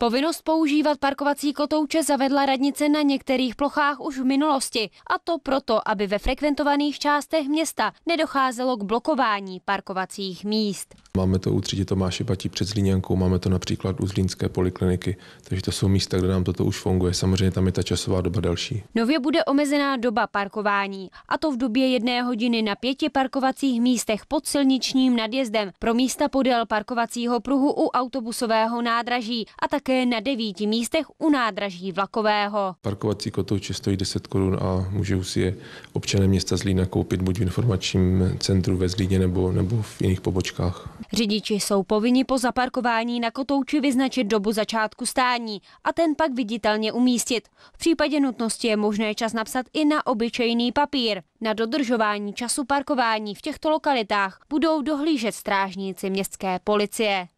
Povinnost používat parkovací kotouče zavedla radnice na některých plochách už v minulosti, a to proto, aby ve frekventovaných částech města nedocházelo k blokování parkovacích míst. Máme to u třídy Tomáše Batí před Zlíněnkou, máme to například u Zlínské polikliniky, takže to jsou místa, kde nám toto už funguje. Samozřejmě tam je ta časová doba delší. Nově bude omezená doba parkování, a to v době jedné hodiny na pěti parkovacích místech pod silničním nadjezdem pro místa podél parkovacího pruhu u autobusového nádraží a také také na devíti místech u nádraží vlakového. Parkovací kotouče stojí 10 korun a můžou si je občané města Zlína koupit buď v informačním centru ve Zlíně nebo, nebo v jiných pobočkách. Řidiči jsou povinni po zaparkování na kotouči vyznačit dobu začátku stání a ten pak viditelně umístit. V případě nutnosti je možné čas napsat i na obyčejný papír. Na dodržování času parkování v těchto lokalitách budou dohlížet strážníci městské policie.